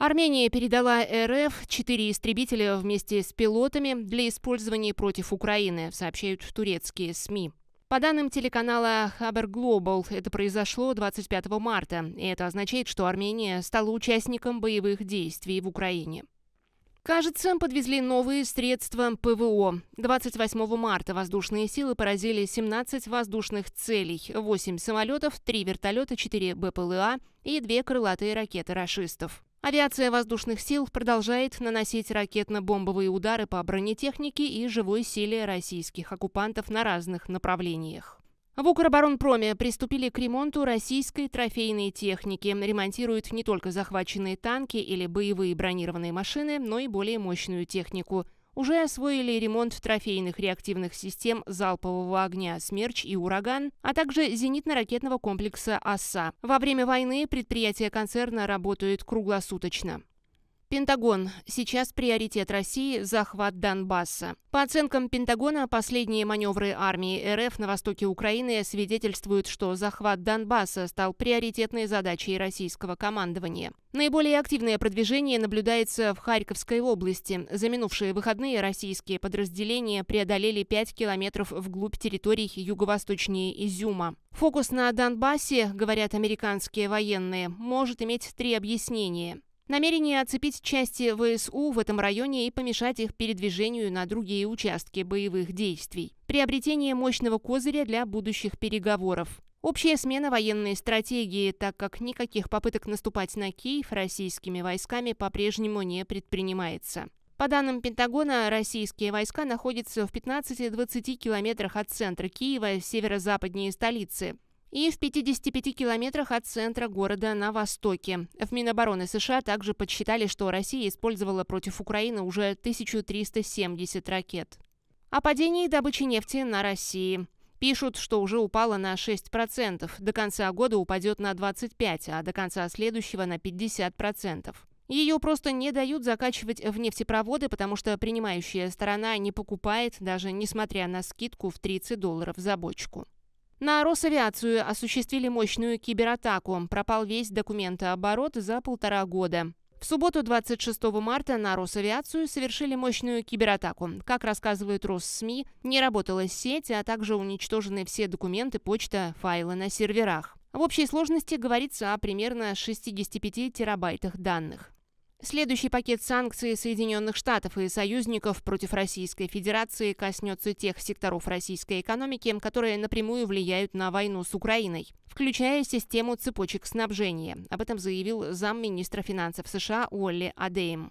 Армения передала РФ четыре истребителя вместе с пилотами для использования против Украины, сообщают турецкие СМИ. По данным телеканала Хабер Global, это произошло 25 марта, и это означает, что Армения стала участником боевых действий в Украине. Кажется, подвезли новые средства ПВО. 28 марта воздушные силы поразили 17 воздушных целей, 8 самолетов, 3 вертолета, 4 БПЛА и 2 крылатые ракеты «Рашистов». Авиация воздушных сил продолжает наносить ракетно-бомбовые удары по бронетехнике и живой силе российских оккупантов на разных направлениях. В Укроборонпроме приступили к ремонту российской трофейной техники. Ремонтируют не только захваченные танки или боевые бронированные машины, но и более мощную технику – уже освоили ремонт трофейных реактивных систем залпового огня «Смерч» и «Ураган», а также зенитно-ракетного комплекса «Оса». Во время войны предприятия концерна работают круглосуточно. Пентагон. Сейчас приоритет России – захват Донбасса. По оценкам Пентагона, последние маневры армии РФ на востоке Украины свидетельствуют, что захват Донбасса стал приоритетной задачей российского командования. Наиболее активное продвижение наблюдается в Харьковской области. За минувшие выходные российские подразделения преодолели 5 километров вглубь территорий юго-восточнее Изюма. Фокус на Донбассе, говорят американские военные, может иметь три объяснения. Намерение оцепить части ВСУ в этом районе и помешать их передвижению на другие участки боевых действий. Приобретение мощного козыря для будущих переговоров. Общая смена военной стратегии, так как никаких попыток наступать на Киев российскими войсками по-прежнему не предпринимается. По данным Пентагона, российские войска находятся в 15-20 километрах от центра Киева, северо-западнее столицы и в 55 километрах от центра города на востоке. В Минобороны США также подсчитали, что Россия использовала против Украины уже 1370 ракет. О падении добычи нефти на России. Пишут, что уже упало на 6%, до конца года упадет на 25%, а до конца следующего на 50%. Ее просто не дают закачивать в нефтепроводы, потому что принимающая сторона не покупает, даже несмотря на скидку в 30 долларов за бочку. На Росавиацию осуществили мощную кибератаку. Пропал весь документооборот за полтора года. В субботу 26 марта на Росавиацию совершили мощную кибератаку. Как рассказывают Россми, не работала сеть, а также уничтожены все документы, почта, файлы на серверах. В общей сложности говорится о примерно 65 терабайтах данных. Следующий пакет санкций Соединенных Штатов и союзников против Российской Федерации коснется тех секторов российской экономики, которые напрямую влияют на войну с Украиной, включая систему цепочек снабжения. Об этом заявил замминистра финансов США Уолли Адеем.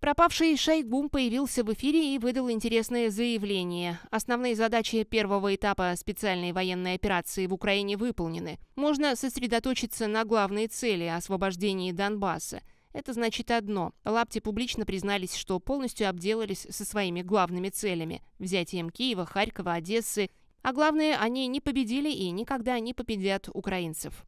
Пропавший Шайгум появился в эфире и выдал интересное заявление. Основные задачи первого этапа специальной военной операции в Украине выполнены. Можно сосредоточиться на главной цели – освобождении Донбасса – это значит одно. Лапти публично признались, что полностью обделались со своими главными целями – взятием Киева, Харькова, Одессы. А главное, они не победили и никогда не победят украинцев.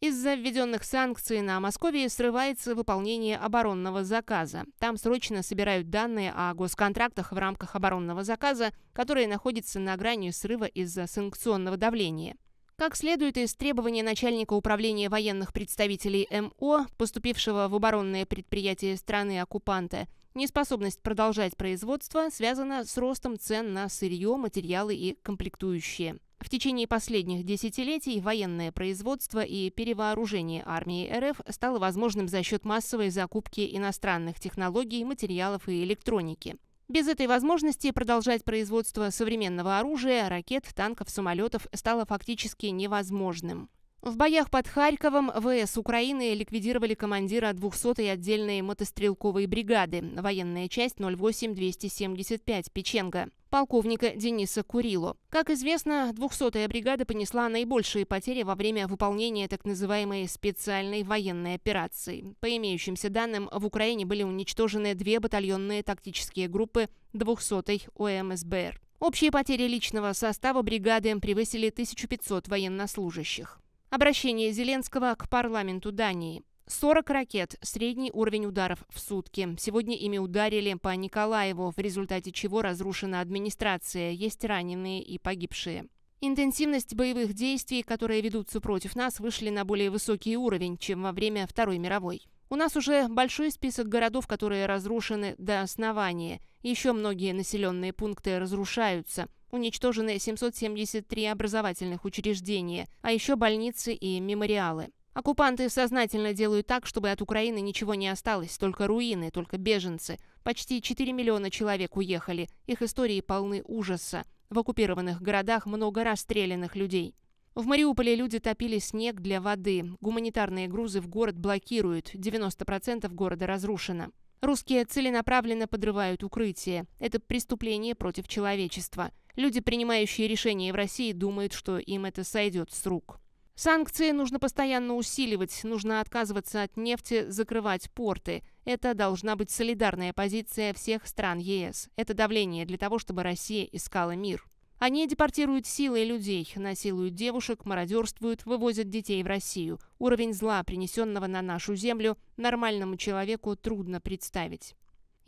Из-за введенных санкций на Московии срывается выполнение оборонного заказа. Там срочно собирают данные о госконтрактах в рамках оборонного заказа, которые находятся на грани срыва из-за санкционного давления. Как следует из требования начальника управления военных представителей МО, поступившего в оборонное предприятие страны-оккупанта, неспособность продолжать производство связана с ростом цен на сырье, материалы и комплектующие. В течение последних десятилетий военное производство и перевооружение армии РФ стало возможным за счет массовой закупки иностранных технологий, материалов и электроники. Без этой возможности продолжать производство современного оружия, ракет, танков, самолетов стало фактически невозможным. В боях под Харьковом ВС Украины ликвидировали командира 200-й отдельной мотострелковой бригады, военная часть 08275 Печенга полковника Дениса Курило. Как известно, 200-я бригада понесла наибольшие потери во время выполнения так называемой специальной военной операции. По имеющимся данным, в Украине были уничтожены две батальонные тактические группы 200-й ОМСБР. Общие потери личного состава бригады превысили 1500 военнослужащих. Обращение Зеленского к парламенту Дании. 40 ракет, средний уровень ударов в сутки. Сегодня ими ударили по Николаеву, в результате чего разрушена администрация, есть раненые и погибшие. Интенсивность боевых действий, которые ведутся против нас, вышли на более высокий уровень, чем во время Второй мировой. У нас уже большой список городов, которые разрушены до основания. Еще многие населенные пункты разрушаются. Уничтожены 773 образовательных учреждения, а еще больницы и мемориалы. Оккупанты сознательно делают так, чтобы от Украины ничего не осталось, только руины, только беженцы. Почти 4 миллиона человек уехали, их истории полны ужаса. В оккупированных городах много расстрелянных людей. В Мариуполе люди топили снег для воды. Гуманитарные грузы в город блокируют. 90% города разрушено. Русские целенаправленно подрывают укрытие. Это преступление против человечества. Люди, принимающие решения в России, думают, что им это сойдет с рук. Санкции нужно постоянно усиливать, нужно отказываться от нефти, закрывать порты. Это должна быть солидарная позиция всех стран ЕС. Это давление для того, чтобы Россия искала мир. Они депортируют силой людей, насилуют девушек, мародерствуют, вывозят детей в Россию. Уровень зла, принесенного на нашу землю, нормальному человеку трудно представить.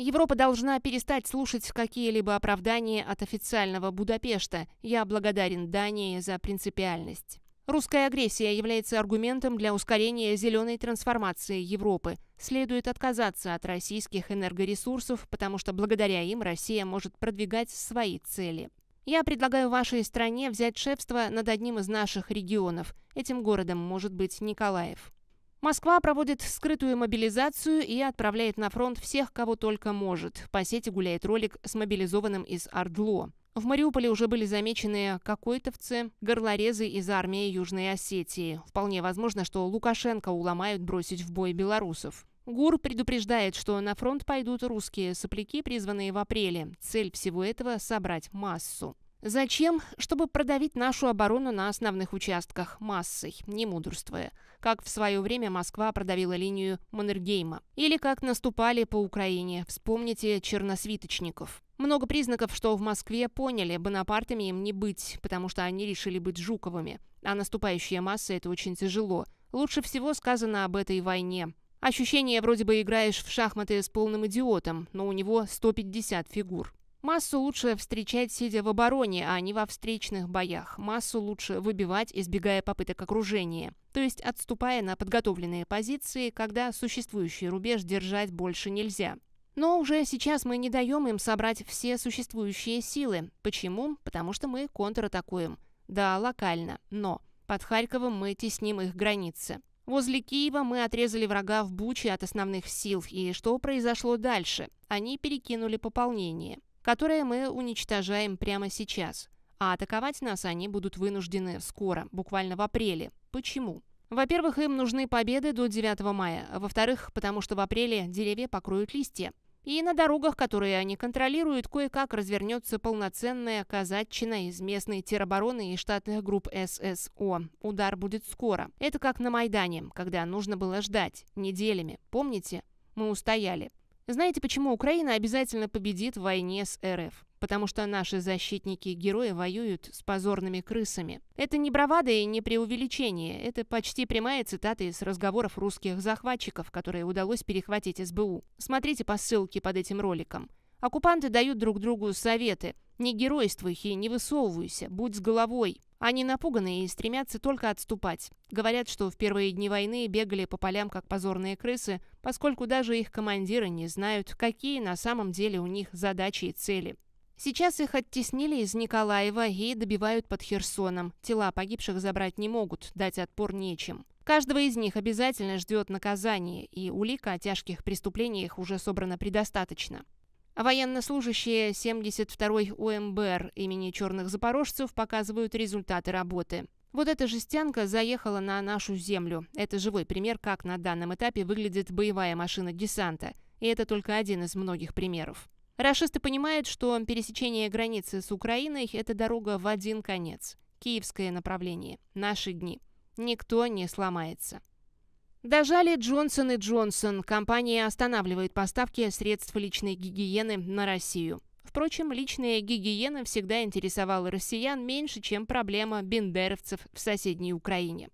Европа должна перестать слушать какие-либо оправдания от официального Будапешта. Я благодарен Дании за принципиальность. Русская агрессия является аргументом для ускорения зеленой трансформации Европы. Следует отказаться от российских энергоресурсов, потому что благодаря им Россия может продвигать свои цели. Я предлагаю вашей стране взять шефство над одним из наших регионов. Этим городом может быть Николаев. Москва проводит скрытую мобилизацию и отправляет на фронт всех, кого только может. По сети гуляет ролик с мобилизованным из Ордло. В Мариуполе уже были замечены какойтовцы, горлорезы из армии Южной Осетии. Вполне возможно, что Лукашенко уломают бросить в бой белорусов. ГУР предупреждает, что на фронт пойдут русские сопляки, призванные в апреле. Цель всего этого – собрать массу. Зачем? Чтобы продавить нашу оборону на основных участках массой, не мудрствуя. Как в свое время Москва продавила линию Маннергейма. Или как наступали по Украине. Вспомните черносвиточников. Много признаков, что в Москве поняли, Бонапартами им не быть, потому что они решили быть Жуковыми. А наступающая масса – это очень тяжело. Лучше всего сказано об этой войне. Ощущение, вроде бы играешь в шахматы с полным идиотом, но у него 150 фигур. Массу лучше встречать, сидя в обороне, а не во встречных боях. Массу лучше выбивать, избегая попыток окружения. То есть отступая на подготовленные позиции, когда существующий рубеж держать больше нельзя. Но уже сейчас мы не даем им собрать все существующие силы. Почему? Потому что мы контратакуем. Да, локально, но под Харьковом мы тесним их границы. Возле Киева мы отрезали врага в Буче от основных сил, и что произошло дальше? Они перекинули пополнение которые мы уничтожаем прямо сейчас. А атаковать нас они будут вынуждены скоро, буквально в апреле. Почему? Во-первых, им нужны победы до 9 мая. Во-вторых, потому что в апреле деревья покроют листья. И на дорогах, которые они контролируют, кое-как развернется полноценная казачина из местной теробороны и штатных групп ССО. Удар будет скоро. Это как на Майдане, когда нужно было ждать. Неделями. Помните? Мы устояли. Знаете, почему Украина обязательно победит в войне с РФ? Потому что наши защитники-герои воюют с позорными крысами. Это не бравада и не преувеличение. Это почти прямая цитата из разговоров русских захватчиков, которые удалось перехватить СБУ. Смотрите по ссылке под этим роликом. Оккупанты дают друг другу советы. «Не геройствуй и не высовывайся, будь с головой». Они напуганы и стремятся только отступать. Говорят, что в первые дни войны бегали по полям как позорные крысы, поскольку даже их командиры не знают, какие на самом деле у них задачи и цели. Сейчас их оттеснили из Николаева и добивают под Херсоном. Тела погибших забрать не могут, дать отпор нечем. Каждого из них обязательно ждет наказание, и улика о тяжких преступлениях уже собрана предостаточно. Военнослужащие 72-й УМБР имени черных запорожцев показывают результаты работы. Вот эта жестянка заехала на нашу землю. Это живой пример, как на данном этапе выглядит боевая машина десанта. И это только один из многих примеров. Рашисты понимают, что пересечение границы с Украиной – это дорога в один конец. Киевское направление. Наши дни. Никто не сломается. Дожали Джонсон и Джонсон. Компания останавливает поставки средств личной гигиены на Россию. Впрочем, личная гигиена всегда интересовала россиян меньше, чем проблема бендеровцев в соседней Украине.